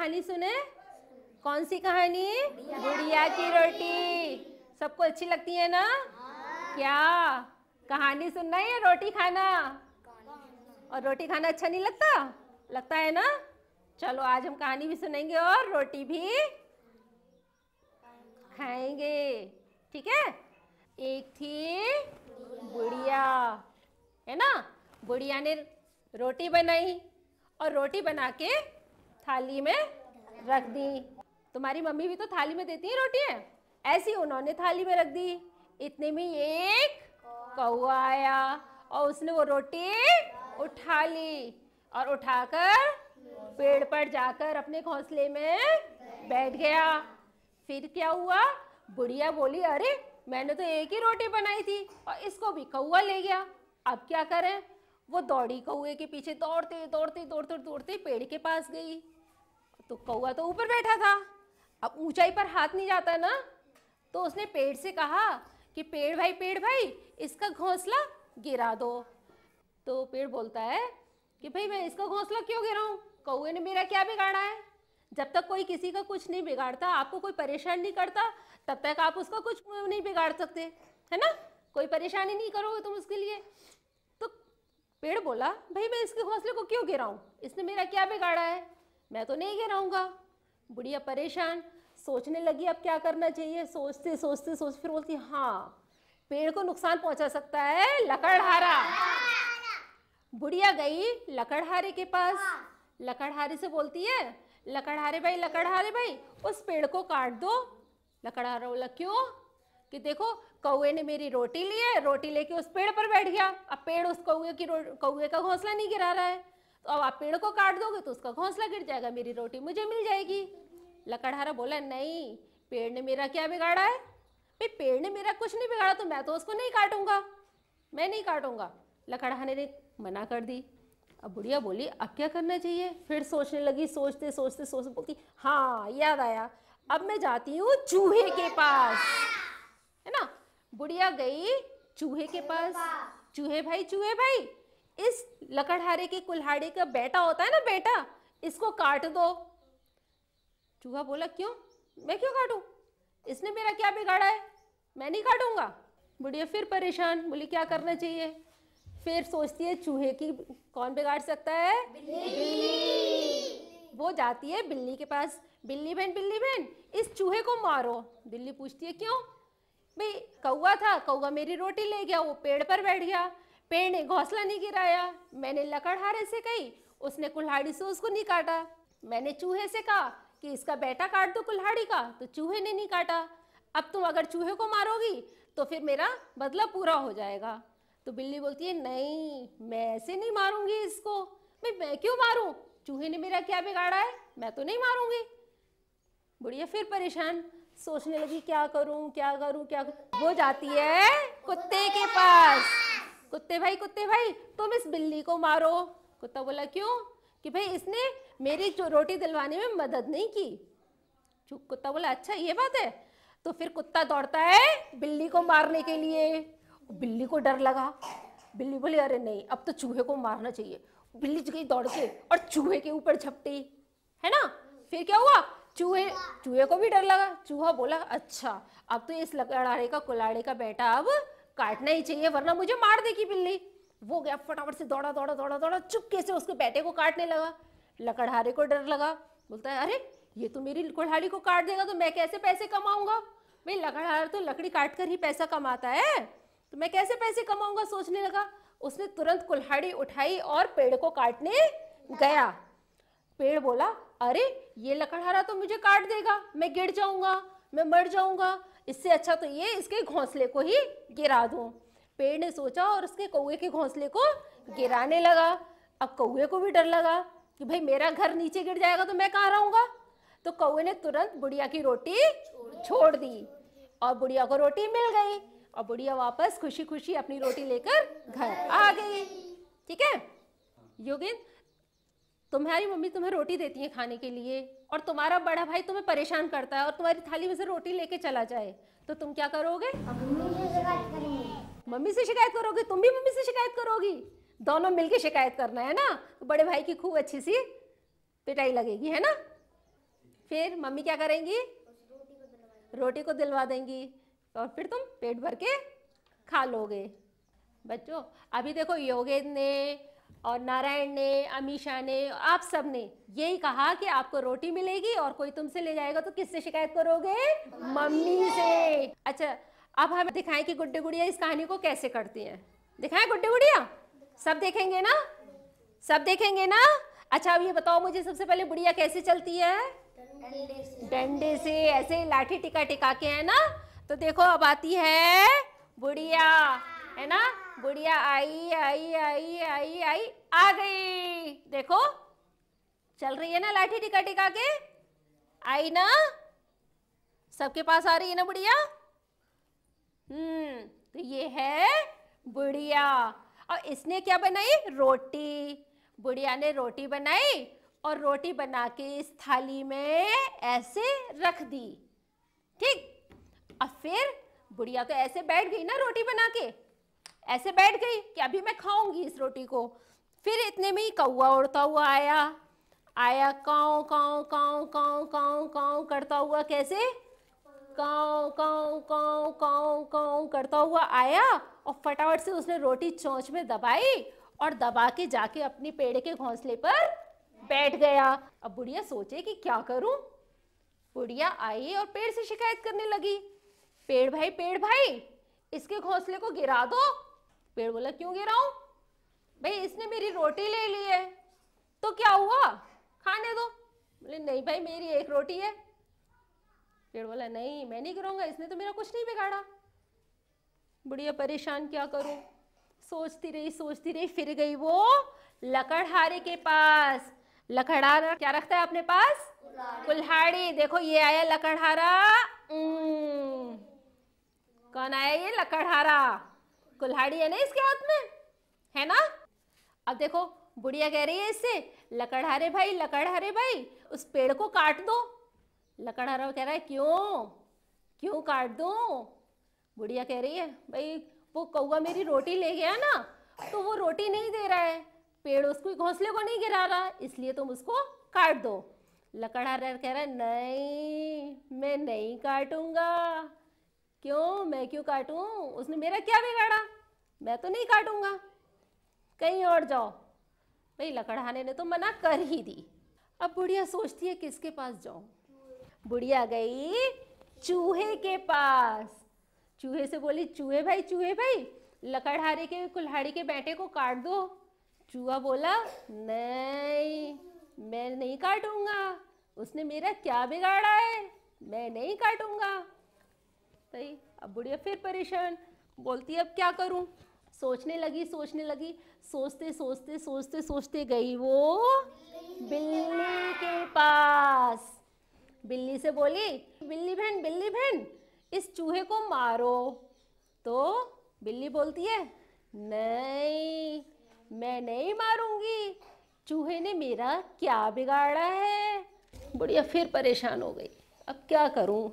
कहानी सुने कौन सी कहानी गुड़िया की रोटी सबको अच्छी लगती है ना क्या कहानी सुनना है रोटी खाना और रोटी खाना अच्छा नहीं लगता लगता है ना चलो आज हम कहानी भी सुनेंगे और रोटी भी खाएंगे ठीक है एक थी बुढ़िया है ना बुढ़िया ने रोटी बनाई और रोटी बना के थाली में रख दी तुम्हारी मम्मी भी तो थाली में देती है रोटी है ऐसी उन्होंने थाली में रख दी इतने में एक कौआ आया और उसने वो रोटी उठा ली और उठाकर पेड़ पर जाकर अपने घोंसले में बैठ गया फिर क्या हुआ बुढ़िया बोली अरे मैंने तो एक ही रोटी बनाई थी और इसको भी कौआ ले गया अब क्या करें वो दौड़ी कौए के पीछे दौड़ते दौड़ते दौड़ते दौड़ते पेड़ के पास गई तो कौआ तो ऊपर बैठा था अब ऊंचाई पर हाथ नहीं जाता ना तो उसने पेड़ से कहा कि पेड़ भाई पेड़ भाई इसका घोंसला गिरा दो तो पेड़ बोलता है कि भाई मैं इसका घोंसला क्यों गिराऊं कौए ने मेरा क्या बिगाड़ा है जब तक कोई किसी का कुछ नहीं बिगाड़ता आपको कोई परेशान नहीं करता तब तक आप उसका कुछ नहीं बिगाड़ सकते है ना कोई परेशानी नहीं करोगे तुम उसके लिए तो पेड़ बोला भाई मैं इसके घोंसले को क्यों गिराऊं इसने मेरा क्या बिगाड़ा है मैं तो नहीं गिराऊंगा बुढ़िया परेशान सोचने लगी अब क्या करना चाहिए सोचते सोचते सोच फिर बोलती हाँ पेड़ को नुकसान पहुंचा सकता है लकड़हारा बुढ़िया गई लकड़हारे के पास लकड़हारे से बोलती है लकड़हारे भाई लकड़हारे भाई उस पेड़ को काट दो लकड़हारा बोला क्यों कि देखो कौए ने मेरी रोटी ली है रोटी लेके उस पेड़ पर बैठ गया अब पेड़ उस कौए की कौए का घोंसला नहीं गिरा रहा है अब आप पेड़ को काट दोगे तो उसका घोंसला गिर जाएगा मेरी रोटी मुझे मिल जाएगी लकड़हारा बोला नहीं पेड़ ने मेरा क्या बिगाड़ा है भाई पेड़ ने मेरा कुछ नहीं बिगाड़ा तो मैं तो उसको नहीं काटूंगा मैं नहीं काटूंगा लकड़हारे ने मना कर दी अब बुढ़िया बोली अब क्या करना चाहिए फिर सोचने लगी सोचते सोचते सोचते बोलती हाँ याद आया अब मैं जाती हूँ चूहे के पास है ना बुढ़िया गई चूहे के पास चूहे भाई चूहे भाई इस लकड़हारे के कुल्हाड़े का बेटा होता है ना बेटा इसको काट दो चूहा बोला क्यों मैं क्यों काटूं इसने मेरा क्या बिगाड़ा है मैं नहीं काटूंगा बुढ़िया फिर परेशान बोली क्या करना चाहिए फिर सोचती है चूहे की कौन बिगाड़ सकता है वो जाती है बिल्ली के पास बिल्ली बहन बिल्ली बहन इस चूहे को मारो बिल्ली पूछती है क्यों भाई कौआ था कौआ मेरी रोटी ले गया वो पेड़ पर बैठ गया पेड़ ने घोंसला नहीं गिराया मैंने लकड़हारे से कही उसने कुल्हाड़ी से उसको नहीं काटा मैंने चूहे से कहा कि इसका बेटा काट दो कुल्हाड़ी का तो चूहे ने नहीं काटा अब तुम अगर चूहे को मारोगी तो फिर मेरा बदला पूरा हो जाएगा तो बिल्ली बोलती है नहीं मैं ऐसे नहीं मारूंगी इसको भाई मैं क्यों मारूं चूहे ने मेरा क्या बिगाड़ा है मैं तो नहीं मारूंगी बुढ़िया फिर परेशान सोचने लगी क्या करूं क्या करूं क्या करूं वो जाती है कुत्ते के पास कुत्ते भाई कुत्ते भाई तुम इस बिल्ली को मारो कुत्ता बोला क्यों कि भाई इसने मेरी जो रोटी दिलवाने में मदद नहीं की कुत्ता बोला अच्छा ये बात है तो फिर कुत्ता दौड़ता है बिल्ली को मारने के लिए बिल्ली को डर लगा बिल्ली बोली अरे नहीं अब तो चूहे को मारना चाहिए बिल्ली गई दौड़ के और चूहे के ऊपर झपटी है ना फिर क्या हुआ चूहे चूहे को भी डर लगा चूहा बोला अच्छा अब तो इस लकड़ाड़े का कुलाड़े का बेटा अब काटना ही चाहिए वरना मुझे मार देगी बिल्ली वो गया फटाफट से दौड़ा दौड़ा दौड़ा दौड़ा चुपके से उसके बेटे को काटने लगा लकड़हारे को डर लगा बोलता है अरे ये तो मेरी कुल्हाड़ी को काट देगा तो मैं कैसे पैसे कमाऊंगा भाई लकड़हार तो लकड़ी काट कर ही पैसा कमाता है तो मैं कैसे पैसे कमाऊंगा सोचने लगा उसने तुरंत कुल्हाड़ी उठाई और पेड़ को काटने गया पेड़ बोला अरे ये लकड़हारा तो मुझे काट देगा मैं गिर जाऊंगा मैं मर जाऊंगा इससे अच्छा तो ये इसके घोंसले को ही गिरा दूँ पेड़ ने सोचा और उसके कौए के घोंसले को गिराने लगा अब कौए को भी डर लगा कि भाई मेरा घर नीचे गिर जाएगा तो मैं कहाँ रहूंगा तो कौए ने तुरंत बुढ़िया की रोटी छोड़ दी और बुढ़िया को रोटी मिल गई और बुढ़िया वापस खुशी खुशी अपनी रोटी लेकर घर आ गई ठीक है योगिन तुम्हारी मम्मी तुम्हें रोटी देती है खाने के लिए और तुम्हारा बड़ा भाई तुम्हें परेशान करता है और तुम्हारी थाली में से रोटी लेके चला जाए तो तुम क्या करोगे मम्मी से शिकायत करोगे तुम भी मम्मी से शिकायत करोगी दोनों मिलके शिकायत करना है ना तो बड़े भाई की खूब अच्छी सी पिटाई लगेगी है ना फिर मम्मी क्या करेंगी रोटी को दिलवा देंगी और फिर तुम पेट भर के खा लोगे बच्चों अभी देखो योगेंद्र ने और नारायण ने अमीशा ने आप सब ने यही कहा कि आपको रोटी मिलेगी और कोई तुमसे ले जाएगा तो किससे शिकायत करोगे मम्मी से अच्छा अब हमें दिखाएं कि गुड्डे गुड़िया इस कहानी को कैसे करती हैं दिखाएं गुड्डे गुड़िया सब देखेंगे ना सब देखेंगे ना अच्छा अब ये बताओ मुझे सबसे पहले बुढ़िया कैसे चलती है डंडे से ऐसे लाठी टिका टिका के है ना तो देखो अब आती है बुढ़िया है ना गुड़िया आई आई आई आई आई आ गई देखो चल रही है ना लाठी टिका टिका के आई ना सबके पास आ रही है ना बुढ़िया हम्म तो ये है बुढ़िया और इसने क्या बनाई रोटी बुढ़िया ने रोटी बनाई और रोटी बना के इस थाली में ऐसे रख दी ठीक और फिर बुढ़िया तो ऐसे बैठ गई ना रोटी बना के ऐसे बैठ गई कि अभी मैं खाऊंगी इस रोटी को फिर इतने में ही कौआ उड़ता हुआ आया आया काओ काओ काओ काओ काओ काओ करता हुआ कैसे काओ काओ काओ काओ काओ करता हुआ आया और फटाफट से उसने रोटी चोंच में दबाई और दबा के जाके अपनी पेड़ के घोंसले पर बैठ गया अब बुढ़िया सोचे कि क्या करूं बुढ़िया आई और पेड़ से शिकायत करने लगी पेड़ भाई पेड़ भाई इसके घोंसले को गिरा दो पेड़ बोला क्यों गिरा हूं भाई इसने मेरी रोटी ले ली है तो क्या हुआ खाने दो बोले नहीं भाई मेरी एक रोटी है पेड़ बोला नहीं मैं नहीं गिराऊंगा इसने तो मेरा कुछ नहीं बिगाड़ा बुढ़िया परेशान क्या करूं सोचती रही सोचती रही फिर गई वो लकड़हारे के पास लकड़हारा क्या रखता है अपने पास कुल्हाड़ी देखो ये आया लकड़हारा कौन आया ये लकड़हारा कुल्हाड़ी है ना इसके हाथ में है ना अब देखो बुढ़िया कह रही है इससे लकड़हारे भाई लकड़हारे भाई उस पेड़ को काट दो लकड़हारा कह रहा है क्यों क्यों काट दो बुढ़िया कह रही है भाई वो कौआ मेरी रोटी ले गया ना तो वो रोटी नहीं दे रहा है पेड़ उसको घोंसले को नहीं गिरा रहा इसलिए तुम उसको काट दो लकड़हारा कह रहा है नहीं मैं नहीं काटूंगा क्यों मैं क्यों काटूं उसने मेरा क्या बिगाड़ा मैं तो नहीं काटूंगा कहीं और जाओ भाई लकड़हाने ने तो मना कर ही दी अब बुढ़िया सोचती है किसके पास जाऊं बुढ़िया गई चूहे के पास चूहे से बोली चूहे भाई चूहे भाई लकड़हारे के कुल्हाड़ी के बेटे को काट दो चूहा बोला नहीं मैं नहीं काटूंगा उसने मेरा क्या बिगाड़ा है मैं नहीं काटूंगा सही अब बुढ़िया फिर परेशान बोलती अब क्या करूँ सोचने लगी सोचने लगी सोचते सोचते सोचते सोचते गई वो बिल्ली के पास बिल्ली से बोली बिल्ली बहन बिल्ली बहन इस चूहे को मारो तो बिल्ली बोलती है नहीं मैं नहीं मारूंगी चूहे ने मेरा क्या बिगाड़ा है बुढ़िया फिर परेशान हो गई अब क्या करूं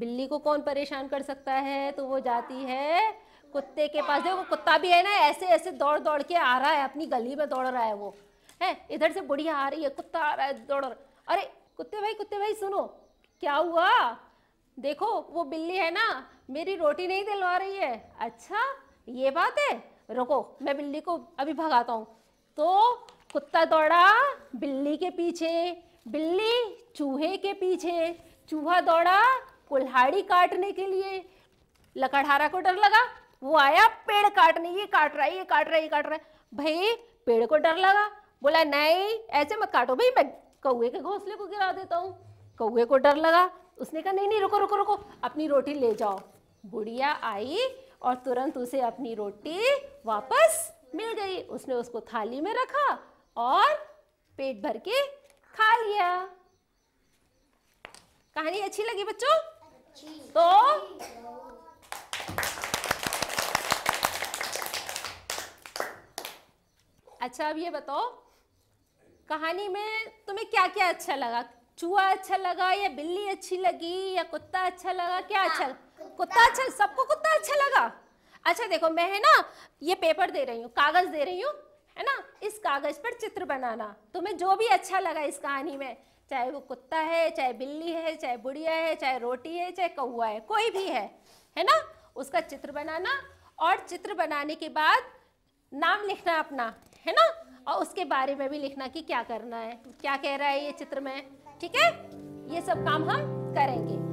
बिल्ली को कौन परेशान कर सकता है तो वो जाती है कुत्ते के पास देखो कुत्ता भी है ना ऐसे ऐसे दौड़ दौड़ के आ रहा है अपनी गली में दौड़ रहा है वो है इधर से बुढ़िया आ रही है कुत्ता आ रहा है दौड़ अरे कुत्ते भाई कुत्ते भाई सुनो क्या हुआ देखो वो बिल्ली है ना मेरी रोटी नहीं दिलवा रही है अच्छा ये बात है रुको मैं बिल्ली को अभी भगाता हूँ तो कुत्ता दौड़ा बिल्ली के पीछे बिल्ली चूहे के पीछे चूहा दौड़ा कुल्हाड़ी काटने के लिए लकड़हारा को डर लगा वो आया पेड़ काटने ये काट रहा है ये काट रहा है ये काट रहा है भाई पेड़ को डर लगा बोला नहीं ऐसे मत काटो भाई मैं कौए के घोंसले को गिरा देता हूँ कौए को डर लगा उसने कहा नहीं नहीं रुको रुको रुको अपनी रोटी ले जाओ बुढ़िया आई और तुरंत उसे अपनी रोटी वापस मिल गई उसने उसको थाली में रखा और पेट भर के खा लिया कहानी अच्छी लगी बच्चों तो अच्छा अब ये बताओ कहानी में तुम्हें क्या क्या अच्छा लगा चूहा अच्छा लगा या बिल्ली अच्छी लगी या कुत्ता अच्छा लगा क्या अच्छा कुत्ता अच्छा सबको कुत्ता अच्छा लगा अच्छा देखो मैं है ना ये पेपर दे रही हूँ कागज दे रही हूँ है ना इस कागज पर चित्र बनाना तुम्हें जो भी अच्छा लगा इस कहानी में चाहे वो कुत्ता है चाहे बिल्ली है चाहे बुढ़िया है चाहे रोटी है चाहे कौआ है कोई भी है है ना उसका चित्र बनाना और चित्र बनाने के बाद नाम लिखना अपना है ना और उसके बारे में भी लिखना कि क्या करना है क्या कह रहा है ये चित्र में ठीक है ये सब काम हम करेंगे